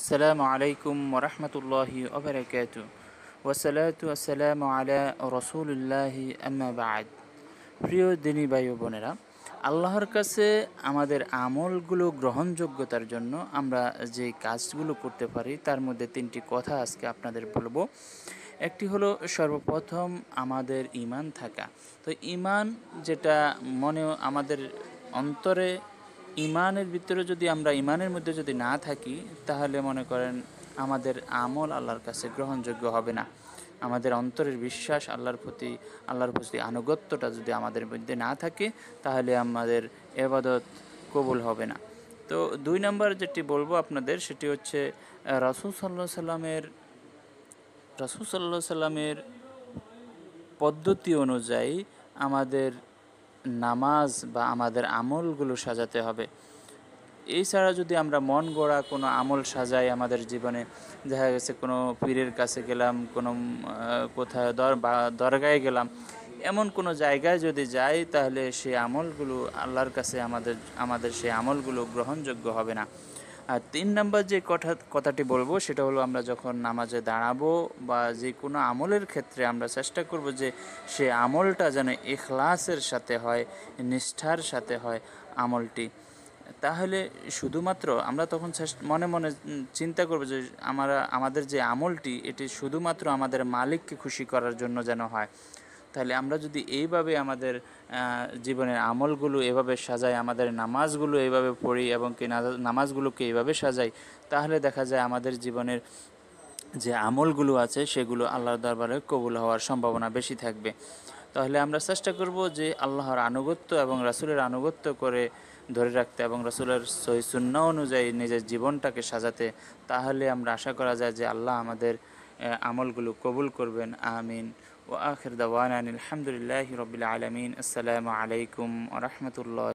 السلام عليكم ورحمة الله وبركاته والصلاة والسلام على رسول الله أما بعد প্রিয় দিনী ভাই বোনেরা আল্লাহর কাছে আমাদের আমলগুলো গ্রহণযোগ্যতার জন্য আমরা যে কাজগুলো করতে পারি তার মধ্যে তিনটি কথা আজকে আপনাদের বলবো একটি হলো সর্বপ্রথম আমাদের ইমান থাকা তো ইমান যেটা মনে আমাদের অন্তরে ইমানের ভিতরে যদি আমরা ইমানের মধ্যে যদি না থাকি তাহলে মনে করেন আমাদের আমল আল্লাহর কাছে গ্রহণযোগ্য হবে না আমাদের অন্তরের বিশ্বাস আল্লাহর প্রতি আল্লাহর প্রতি আনুগত্যটা যদি আমাদের মধ্যে না থাকে তাহলে আমাদের এবাদত কবুল হবে না তো দুই নম্বর যেটি বলবো আপনাদের সেটি হচ্ছে রাসুল সাল্লাহ সাল্লামের রাসুল সাল্লামের পদ্ধতি অনুযায়ী আমাদের নামাজ বা আমাদের আমলগুলো সাজাতে হবে এছাড়া যদি আমরা মন গড়া কোনো আমল সাজাই আমাদের জীবনে দেখা গেছে কোনো পীরের কাছে গেলাম কোনো কোথায় দর বা দরগায় গেলাম এমন কোনো জায়গায় যদি যাই তাহলে সেই আমলগুলো আল্লাহর কাছে আমাদের আমাদের সেই আমলগুলো গ্রহণযোগ্য হবে না আর তিন নম্বর যে কথা কথাটি বলবো সেটা হলো আমরা যখন নামাজে দাঁড়াবো বা যে কোনো আমলের ক্ষেত্রে আমরা চেষ্টা করব যে সে আমলটা যেন এখলাসের সাথে হয় নিষ্ঠার সাথে হয় আমলটি তাহলে শুধুমাত্র আমরা তখন মনে মনে চিন্তা করবো যে আমরা আমাদের যে আমলটি এটি শুধুমাত্র আমাদের মালিককে খুশি করার জন্য যেন হয় তাহলে আমরা যদি এইভাবে আমাদের জীবনের আমলগুলো এভাবে সাজাই আমাদের নামাজগুলো এভাবে পড়ি এবং কি নামাজগুলোকে এইভাবে সাজাই তাহলে দেখা যায় আমাদের জীবনের যে আমলগুলো আছে সেগুলো আল্লাহর দরবারে কবুল হওয়ার সম্ভাবনা বেশি থাকবে তাহলে আমরা চেষ্টা করব যে আল্লাহর আনুগত্য এবং রাসুলের আনুগত্য করে ধরে রাখতে এবং রাসুলের সহিসূন্য অনুযায়ী নিজের জীবনটাকে সাজাতে তাহলে আমরা আশা করা যায় যে আল্লাহ আমাদের আমলগুলো কবুল করবেন আমিন ও আখির দাওয়ান আলহামদুলিল্লাহ রবিল আলমিন আসসালামু আলাইকুম রহমতুল্লাহ